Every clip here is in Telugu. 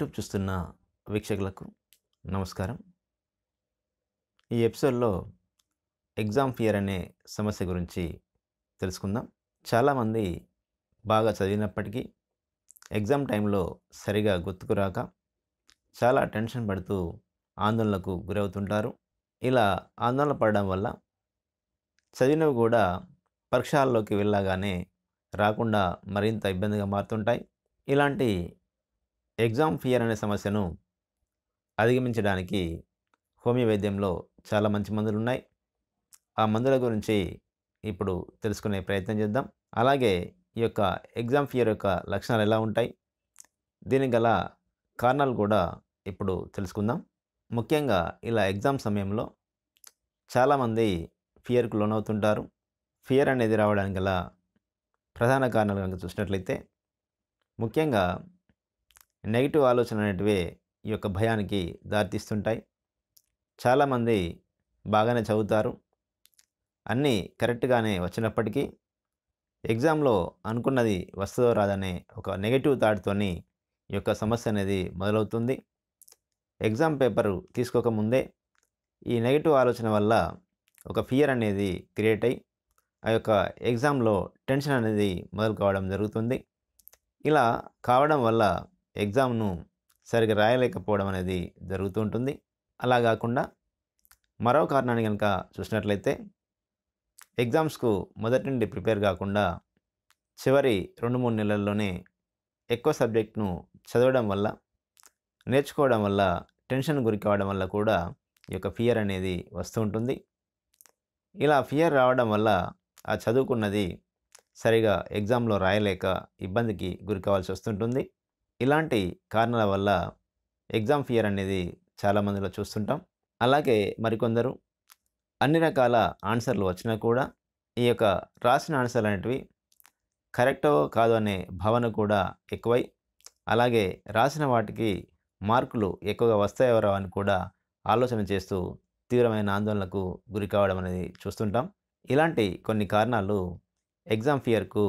యూట్యూబ్ చూస్తున్న వీక్షకులకు నమస్కారం ఈ ఎపిసోడ్లో ఎగ్జామ్ ఫియర్ అనే సమస్య గురించి తెలుసుకుందాం చాలామంది బాగా చదివినప్పటికీ ఎగ్జామ్ టైంలో సరిగా గుర్తుకురాక చాలా టెన్షన్ పడుతూ ఆందోళనకు గురవుతుంటారు ఇలా ఆందోళన పడడం వల్ల చదివినవి కూడా పరీక్షల్లోకి వెళ్ళగానే రాకుండా మరింత ఇబ్బందిగా మారుతుంటాయి ఇలాంటి ఎగ్జామ్ ఫియర్ అనే సమస్యను అధిగమించడానికి హోమియో వైద్యంలో చాలా మంచి మందులు ఉన్నాయి ఆ మందుల గురించి ఇప్పుడు తెలుసుకునే ప్రయత్నం చేద్దాం అలాగే ఈ యొక్క ఎగ్జామ్ ఫియర్ యొక్క లక్షణాలు ఎలా ఉంటాయి దీనికి గల కారణాలు కూడా ఇప్పుడు తెలుసుకుందాం ముఖ్యంగా ఇలా ఎగ్జామ్ సమయంలో చాలామంది ఫియర్కు లోనవుతుంటారు ఫియర్ అనేది రావడానికి గల ప్రధాన కారణాలు కనుక చూసినట్లయితే ముఖ్యంగా నెగిటివ్ ఆలోచనలు అనేటివే ఈ యొక్క భయానికి దారితీస్తుంటాయి చాలామంది బాగానే చదువుతారు అన్నీ కరెక్ట్గానే వచ్చినప్పటికీ ఎగ్జామ్లో అనుకున్నది వస్తుందో రాదనే ఒక నెగిటివ్ థాట్తో ఈ యొక్క సమస్య అనేది మొదలవుతుంది ఎగ్జామ్ పేపర్ తీసుకోకముందే ఈ నెగిటివ్ ఆలోచన వల్ల ఒక ఫియర్ అనేది క్రియేట్ అయ్యి ఆ యొక్క ఎగ్జామ్లో టెన్షన్ అనేది మొదలు కావడం జరుగుతుంది ఇలా కావడం వల్ల ఎగ్జామ్ను సరిగ్గా రాయలేకపోవడం అనేది జరుగుతూ ఉంటుంది అలా కాకుండా మరో కారణాన్ని కనుక చూసినట్లయితే ఎగ్జామ్స్కు మొదటి నుండి ప్రిపేర్ కాకుండా చివరి రెండు మూడు నెలల్లోనే ఎక్కువ సబ్జెక్ట్ను చదవడం వల్ల నేర్చుకోవడం వల్ల టెన్షన్ గురి కావడం వల్ల కూడా ఈ యొక్క ఫియర్ అనేది వస్తూ ఉంటుంది ఇలా ఫియర్ రావడం వల్ల ఆ చదువుకున్నది సరిగా ఎగ్జామ్లో రాయలేక ఇబ్బందికి గురి కావాల్సి వస్తుంటుంది ఇలాంటి కారణాల వల్ల ఎగ్జామ్ ఫియర్ అనేది చాలామందిలో చూస్తుంటాం అలాగే మరికొందరు అన్ని రకాల ఆన్సర్లు వచ్చినా కూడా ఈ యొక్క రాసిన ఆన్సర్లు అనేటివి కరెక్టో కాదో అనే భావన కూడా ఎక్కువై అలాగే రాసిన వాటికి మార్కులు ఎక్కువగా వస్తాయో అని కూడా ఆలోచన చేస్తూ తీవ్రమైన ఆందోళనకు గురి కావడం అనేది చూస్తుంటాం ఇలాంటి కొన్ని కారణాలు ఎగ్జామ్ ఫియర్కు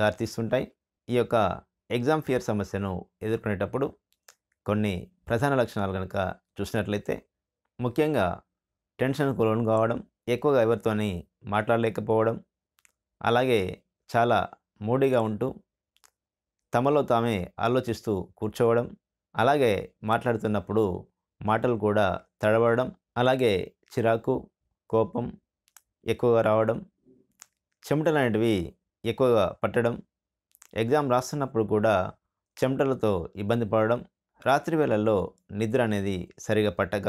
దారితీస్తుంటాయి ఈ యొక్క ఎగ్జామ్ ఫియర్ సమస్యను ఎదుర్కొనేటప్పుడు కొన్ని ప్రధాన లక్షణాలు కనుక చూసినట్లయితే ముఖ్యంగా టెన్షన్కు లోను కావడం ఎక్కువగా ఎవరితోని మాట్లాడలేకపోవడం అలాగే చాలా మూడీగా ఉంటూ తమలో తామే ఆలోచిస్తూ కూర్చోవడం అలాగే మాట్లాడుతున్నప్పుడు మాటలు కూడా తడబడడం అలాగే చిరాకు కోపం ఎక్కువగా రావడం చెమట లాంటివి ఎక్కువగా పట్టడం ఎగ్జామ్ రాస్తున్నప్పుడు కూడా చెమటలతో ఇబ్బంది పడడం రాత్రి వేళల్లో నిద్ర అనేది సరిగా పట్టక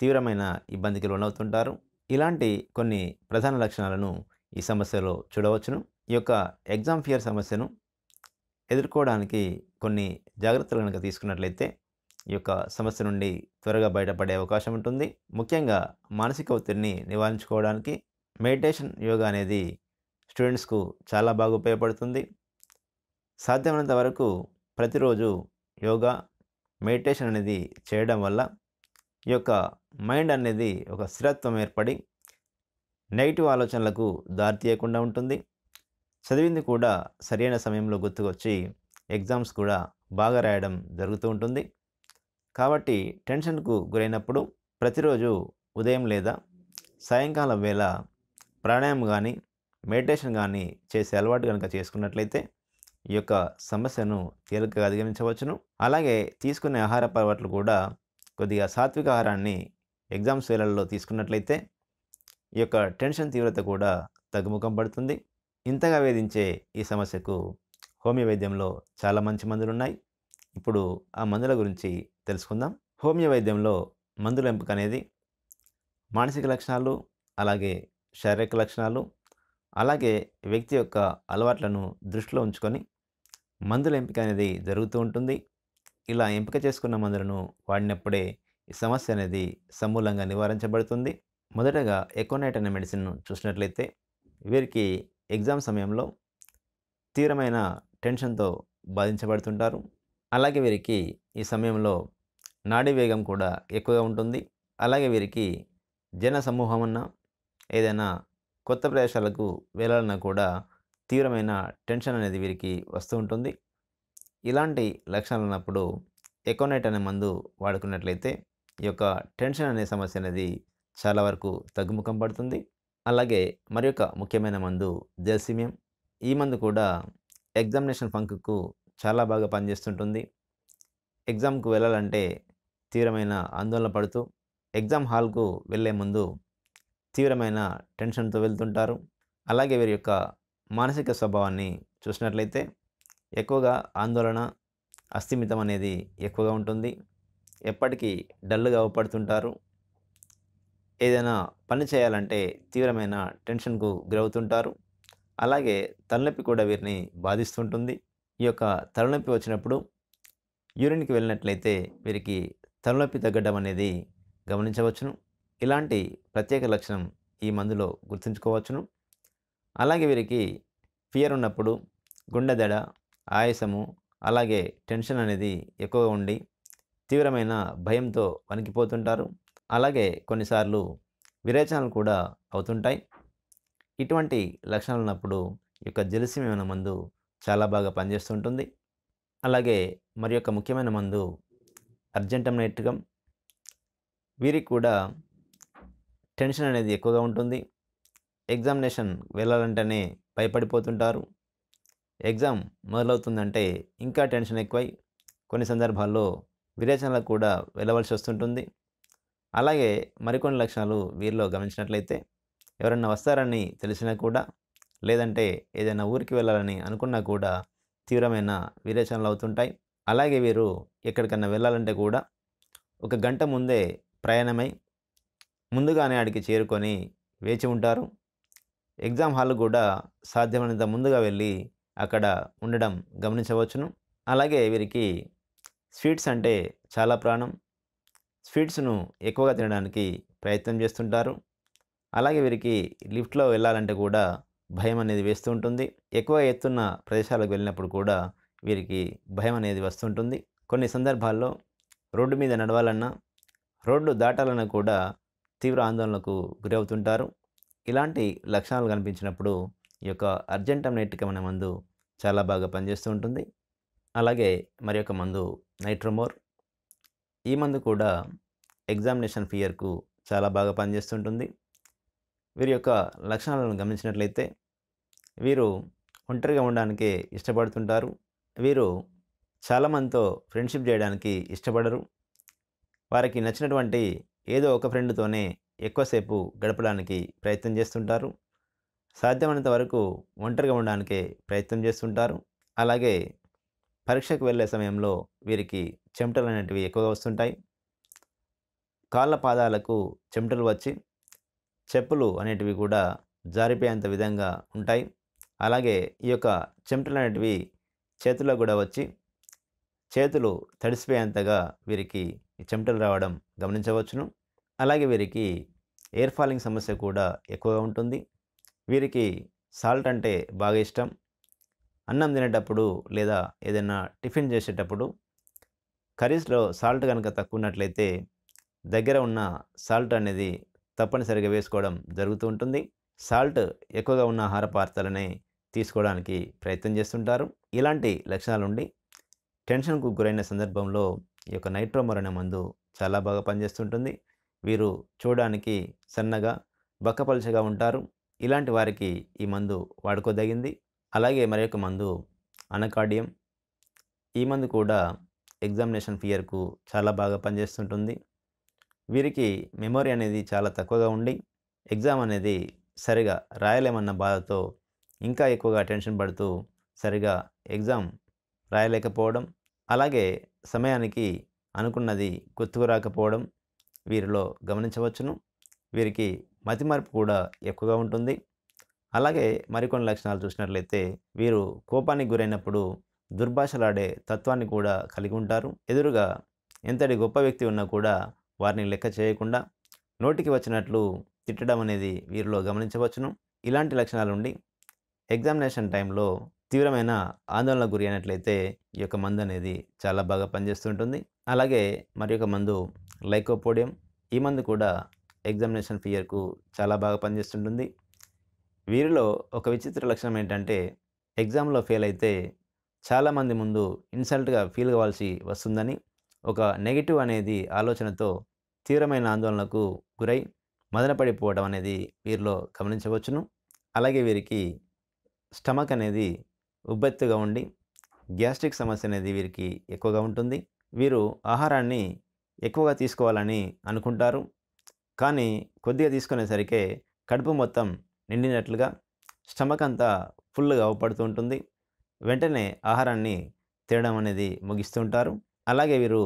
తీవ్రమైన ఇబ్బందికి లోనవుతుంటారు ఇలాంటి కొన్ని ప్రధాన లక్షణాలను ఈ సమస్యలో చూడవచ్చును ఈ యొక్క ఎగ్జామ్ ఫియర్ సమస్యను ఎదుర్కోవడానికి కొన్ని జాగ్రత్తలు కనుక తీసుకున్నట్లయితే ఈ యొక్క సమస్య నుండి త్వరగా బయటపడే అవకాశం ఉంటుంది ముఖ్యంగా మానసిక ఒత్తిడిని నివారించుకోవడానికి మెడిటేషన్ యోగా అనేది స్టూడెంట్స్కు చాలా బాగా ఉపయోగపడుతుంది సాధ్యమైనంత వరకు ప్రతిరోజు యోగా మెడిటేషన్ అనేది చేయడం వల్ల ఈ యొక్క మైండ్ అనేది ఒక స్థిరత్వం ఏర్పడి నెగిటివ్ ఆలోచనలకు దారి తీయకుండా ఉంటుంది చదివింది కూడా సరైన సమయంలో గుర్తుకొచ్చి ఎగ్జామ్స్ కూడా బాగా రాయడం జరుగుతూ ఉంటుంది కాబట్టి టెన్షన్కు గురైనప్పుడు ప్రతిరోజు ఉదయం లేదా సాయంకాలం వేళ ప్రాణాయామం కానీ మెడిటేషన్ కానీ చేసే అలవాటు కనుక చేసుకున్నట్లయితే ఈ యొక్క సమస్యను తేలికగా అధిగమించవచ్చును అలాగే తీసుకునే ఆహార పరవట్లు కూడా కొద్దిగా సాత్విక ఆహారాన్ని ఎగ్జామ్స్ వేళల్లో తీసుకున్నట్లయితే ఈ యొక్క టెన్షన్ తీవ్రత కూడా తగ్గుముఖం పడుతుంది ఇంతగా వేధించే ఈ సమస్యకు హోమియో వైద్యంలో చాలా మంచి మందులు ఉన్నాయి ఇప్పుడు ఆ మందుల గురించి తెలుసుకుందాం హోమియో వైద్యంలో మందుల ఎంపిక అనేది మానసిక లక్షణాలు అలాగే శారీరక లక్షణాలు అలాగే వ్యక్తి యొక్క అలవాట్లను దృష్టిలో ఉంచుకొని మందుల ఎంపిక అనేది జరుగుతూ ఉంటుంది ఇలా ఎంపిక చేసుకున్న మందులను వాడినప్పుడే ఈ సమస్య అనేది సమూలంగా నివారించబడుతుంది మొదటగా ఎకోనైట్ అనే మెడిసిన్ను చూసినట్లయితే వీరికి ఎగ్జామ్ సమయంలో తీవ్రమైన టెన్షన్తో బాధించబడుతుంటారు అలాగే వీరికి ఈ సమయంలో నాడీ వేగం కూడా ఎక్కువగా ఉంటుంది అలాగే వీరికి జన సమూహమన్నా ఏదైనా కొత్త ప్రదేశాలకు వెళ్ళాలన్నా కూడా తీవ్రమైన టెన్షన్ అనేది వీరికి వస్తూ ఉంటుంది ఇలాంటి లక్షణాలు ఉన్నప్పుడు ఎకోనైట్ అనే మందు వాడుకున్నట్లయితే ఈ యొక్క టెన్షన్ అనే సమస్య అనేది చాలా వరకు తగ్గుముఖం పడుతుంది అలాగే మరి యొక్క ముఖ్యమైన మందు జెల్సిమియం ఈ మందు కూడా ఎగ్జామినేషన్ ఫంక్కు చాలా బాగా పనిచేస్తుంటుంది ఎగ్జామ్కు వెళ్ళాలంటే తీవ్రమైన ఆందోళన పడుతూ ఎగ్జామ్ హాల్కు వెళ్ళే ముందు తీవ్రమైన టెన్షన్తో వెళ్తుంటారు అలాగే వీరి యొక్క మానసిక స్వభావాన్ని చూసినట్లయితే ఎక్కువగా ఆందోళన అస్థిమితం అనేది ఎక్కువగా ఉంటుంది ఎప్పటికీ డల్గా ఉపడుతుంటారు ఏదైనా పని చేయాలంటే తీవ్రమైన టెన్షన్కు గురవుతుంటారు అలాగే తలనొప్పి కూడా వీరిని బాధిస్తుంటుంది ఈ యొక్క తలనొప్పి వచ్చినప్పుడు యూరిన్కి వెళ్ళినట్లయితే వీరికి తలనొప్పి తగ్గడం అనేది గమనించవచ్చును ఇలాంటి ప్రత్యేక లక్షణం ఈ మందులో గుర్తుంచుకోవచ్చును అలాగే వీరికి ఫియర్ ఉన్నప్పుడు గుండెదడ ఆయాసము అలాగే టెన్షన్ అనేది ఎక్కువగా ఉండి తీవ్రమైన భయంతో వణికిపోతుంటారు అలాగే కొన్నిసార్లు విరేచనలు కూడా అవుతుంటాయి ఇటువంటి లక్షణాలు ఉన్నప్పుడు ఈ యొక్క జలసీమైన మందు చాలా బాగా పనిచేస్తుంటుంది అలాగే మరి యొక్క ముఖ్యమైన మందు అర్జెంటమైట్గం వీరికి కూడా టెన్షన్ అనేది ఎక్కువగా ఉంటుంది ఎగ్జామినేషన్ వెళ్ళాలంటేనే భయపడిపోతుంటారు ఎగ్జామ్ మొదలవుతుందంటే ఇంకా టెన్షన్ ఎక్కువై కొన్ని సందర్భాల్లో విరేచనలకు కూడా వెళ్ళవలసి వస్తుంటుంది అలాగే మరికొన్ని లక్షణాలు వీరిలో గమనించినట్లయితే ఎవరన్నా వస్తారని తెలిసినా కూడా లేదంటే ఏదైనా ఊరికి వెళ్ళాలని అనుకున్నా కూడా తీవ్రమైన విరేచనలు అవుతుంటాయి అలాగే వీరు ఎక్కడికన్నా వెళ్ళాలంటే కూడా ఒక గంట ముందే ప్రయాణమై ముందుగానే అడిగి చేరుకొని వేచి ఉంటారు ఎగ్జామ్ హాల్ కూడా సాధ్యమైనంత ముందుగా వెళ్ళి అక్కడ ఉండడం గమనించవచ్చును అలాగే వీరికి స్వీట్స్ అంటే చాలా ప్రాణం స్వీట్స్ను ఎక్కువగా తినడానికి ప్రయత్నం చేస్తుంటారు అలాగే వీరికి లిఫ్ట్లో వెళ్ళాలంటే కూడా భయం అనేది వేస్తూ ఉంటుంది ఎక్కువ ఎత్తున్న ప్రదేశాలకు వెళ్ళినప్పుడు కూడా వీరికి భయం అనేది వస్తుంటుంది కొన్ని సందర్భాల్లో రోడ్డు మీద నడవాలన్నా రోడ్డు దాటాలన్నా కూడా తీవ్ర ఆందోళనకు గురవుతుంటారు ఇలాంటి లక్షణాలు కనిపించినప్పుడు ఈ యొక్క అర్జెంటమ్ అనే మందు చాలా బాగా పనిచేస్తూ ఉంటుంది అలాగే మరి యొక్క మందు నైట్రోమోర్ ఈ మందు కూడా ఎగ్జామినేషన్ ఫియర్కు చాలా బాగా పనిచేస్తుంటుంది వీరి యొక్క లక్షణాలను గమనించినట్లయితే వీరు ఒంటరిగా ఉండడానికి ఇష్టపడుతుంటారు వీరు చాలామందితో ఫ్రెండ్షిప్ చేయడానికి ఇష్టపడరు వారికి నచ్చినటువంటి ఏదో ఒక ఫ్రెండ్తోనే ఎక్కువసేపు గడపడానికి ప్రయత్నం చేస్తుంటారు సాధ్యమైనంత వరకు ఒంటరిగా ఉండడానికే ప్రయత్నం చేస్తుంటారు అలాగే పరీక్షకు వెళ్ళే సమయంలో వీరికి చెమటలు అనేటివి ఎక్కువగా వస్తుంటాయి కాళ్ళ పాదాలకు చెమటలు వచ్చి చెప్పులు అనేటివి కూడా జారిపోయేంత విధంగా ఉంటాయి అలాగే ఈ యొక్క చెమటలు అనేటివి చేతుల్లో కూడా వచ్చి చేతులు తడిసిపోయేంతగా వీరికి చెమటలు రావడం గమనించవచ్చును అలాగే వీరికి ఎయిర్ ఫాలింగ్ సమస్య కూడా ఎక్కువగా ఉంటుంది వీరికి సాల్ట్ అంటే బాగా ఇష్టం అన్నం తినేటప్పుడు లేదా ఏదైనా టిఫిన్ చేసేటప్పుడు కర్రీస్లో సాల్ట్ కనుక తక్కువ ఉన్నట్లయితే దగ్గర ఉన్న సాల్ట్ అనేది తప్పనిసరిగా వేసుకోవడం జరుగుతూ ఉంటుంది సాల్ట్ ఎక్కువగా ఉన్న ఆహార పదార్థాలనే తీసుకోవడానికి ప్రయత్నం చేస్తుంటారు ఇలాంటి లక్షణాలుండి టెన్షన్కు గురైన సందర్భంలో ఈ యొక్క నైట్రోమర్ అనే మందు చాలా బాగా పనిచేస్తుంటుంది వీరు చూడడానికి సన్నగా బక్కపలుచగా ఉంటారు ఇలాంటి వారికి ఈ మందు వాడుకోదగింది అలాగే మరొక మందు అనకాడియం ఈ మందు కూడా ఎగ్జామినేషన్ ఫియర్కు చాలా బాగా పనిచేస్తుంటుంది వీరికి మెమొరీ అనేది చాలా తక్కువగా ఉండి ఎగ్జామ్ అనేది సరిగా రాయలేమన్న బాధతో ఇంకా ఎక్కువగా టెన్షన్ పడుతూ సరిగా ఎగ్జామ్ రాయలేకపోవడం అలాగే సమయానికి అనుకున్నది గుర్తుకు రాకపోవడం వీరిలో గమనించవచ్చును వీరికి మతి మార్పు కూడా ఎక్కువగా ఉంటుంది అలాగే మరికొన్ని లక్షణాలు చూసినట్లయితే వీరు కోపానికి గురైనప్పుడు దుర్భాషలాడే తత్వాన్ని కూడా కలిగి ఉంటారు ఎదురుగా ఎంతటి గొప్ప వ్యక్తి ఉన్నా కూడా వారిని లెక్క చేయకుండా నోటికి వచ్చినట్లు తిట్టడం అనేది వీరిలో గమనించవచ్చును ఇలాంటి లక్షణాలుండి ఎగ్జామినేషన్ టైంలో తీవ్రమైన ఆందోళనకు గురి అయినట్లయితే ఈ యొక్క మందు అనేది చాలా బాగా పనిచేస్తుంటుంది అలాగే మరి యొక్క మందు లైకోపోడియం ఈ మందు కూడా ఎగ్జామినేషన్ ఫియర్కు చాలా బాగా పనిచేస్తుంటుంది వీరిలో ఒక విచిత్ర లక్షణం ఏంటంటే ఎగ్జామ్లో ఫెయిల్ అయితే చాలామంది ముందు ఇన్సల్ట్గా ఫీల్ కావాల్సి వస్తుందని ఒక నెగిటివ్ అనేది ఆలోచనతో తీవ్రమైన ఆందోళనకు గురై మదన పడిపోవడం అనేది వీరిలో గమనించవచ్చును అలాగే వీరికి స్టమక్ అనేది ఉబ్బెత్తుగా ఉండి గ్యాస్ట్రిక్ సమస్య అనేది వీరికి ఎక్కువగా ఉంటుంది వీరు ఆహారాన్ని ఎక్కువగా తీసుకోవాలని అనుకుంటారు కానీ కొద్దిగా తీసుకునేసరికే కడుపు మొత్తం నిండినట్లుగా స్టమక్ అంతా ఫుల్గా అవపడుతూ ఉంటుంది వెంటనే ఆహారాన్ని తినడం అనేది ముగిస్తుంటారు అలాగే వీరు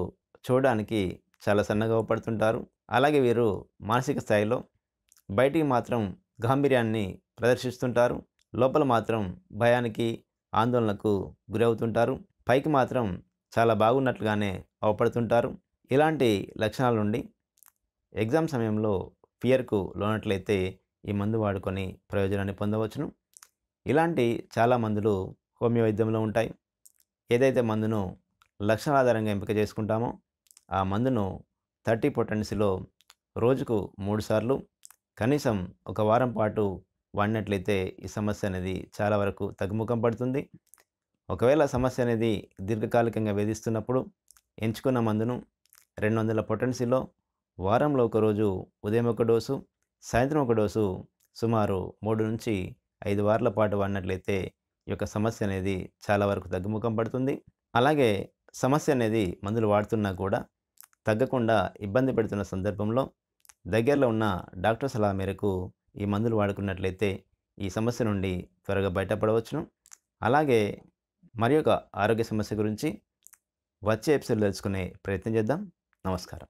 చూడడానికి చాలా సన్నగా అవపడుతుంటారు అలాగే వీరు మానసిక స్థాయిలో బయటికి మాత్రం గాంభీర్యాన్ని ప్రదర్శిస్తుంటారు లోపల మాత్రం భయానికి ఆందోళనకు గురవుతుంటారు పైకి మాత్రం చాలా బాగున్నట్లుగానే అవపడుతుంటారు ఇలాంటి లక్షణాల నుండి ఎగ్జామ్ సమయంలో ఫియర్కు లోనట్లయితే ఈ మందు వాడుకొని ప్రయోజనాన్ని పొందవచ్చును ఇలాంటి చాలా మందులు హోమియో వైద్యంలో ఉంటాయి ఏదైతే మందును లక్షణాల ఆధారంగా ఎంపిక చేసుకుంటామో ఆ మందును థర్టీ పొటెన్సీలో రోజుకు మూడుసార్లు కనీసం ఒక వారం పాటు వాడినట్లయితే ఈ సమస్య అనేది చాలా వరకు తగ్గుముఖం పడుతుంది ఒకవేళ సమస్య అనేది దీర్ఘకాలికంగా వేధిస్తున్నప్పుడు ఎంచుకున్న మందును రెండు వందల పొటెన్సీలో వారంలో ఒకరోజు ఉదయం ఒక డోసు సాయంత్రం ఒక డోసు సుమారు మూడు నుంచి ఐదు వారాల పాటు వాడినట్లయితే ఈ యొక్క సమస్య అనేది చాలా వరకు తగ్గుముఖం పడుతుంది అలాగే సమస్య అనేది మందులు వాడుతున్నా కూడా తగ్గకుండా ఇబ్బంది పెడుతున్న సందర్భంలో దగ్గరలో ఉన్న డాక్టర్ సలహా మేరకు ఈ మందులు వాడుకున్నట్లయితే ఈ సమస్య నుండి త్వరగా బయటపడవచ్చును అలాగే మరి ఆరోగ్య సమస్య గురించి వచ్చే ఎపిసోడ్ తెలుసుకునే ప్రయత్నం చేద్దాం నమస్కారం